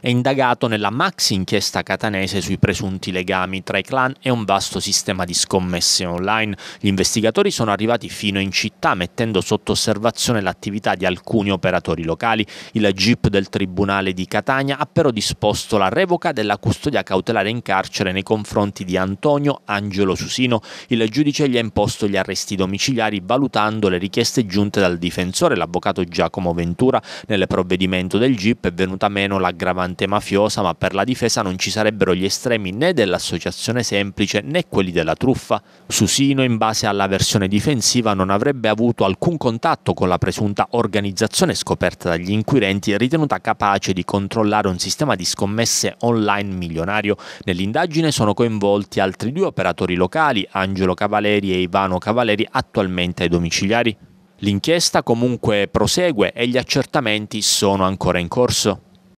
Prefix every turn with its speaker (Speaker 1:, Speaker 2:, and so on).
Speaker 1: è indagato nella maxi inchiesta catanese sui presunti legami tra i clan e un vasto sistema di scommesse online. Gli investigatori sono arrivati fino in città mettendo sotto osservazione l'attività di alcuni operatori locali. Il GIP del Tribunale di Catania ha però disposto la revoca della custodia cautelare in carcere nei confronti di Antonio Angelo Susino. Il giudice gli ha imposto gli arresti domiciliari valutando le richieste giunte dal difensore, l'avvocato Giacomo Ventura. Nel provvedimento del GIP è venuta meno l'aggravante aggravante mafiosa, ma per la difesa non ci sarebbero gli estremi né dell'associazione semplice né quelli della truffa. Susino, in base alla versione difensiva, non avrebbe avuto alcun contatto con la presunta organizzazione scoperta dagli inquirenti, e ritenuta capace di controllare un sistema di scommesse online milionario. Nell'indagine sono coinvolti altri due operatori locali, Angelo Cavaleri e Ivano Cavaleri, attualmente ai domiciliari. L'inchiesta comunque prosegue e gli accertamenti sono ancora in corso.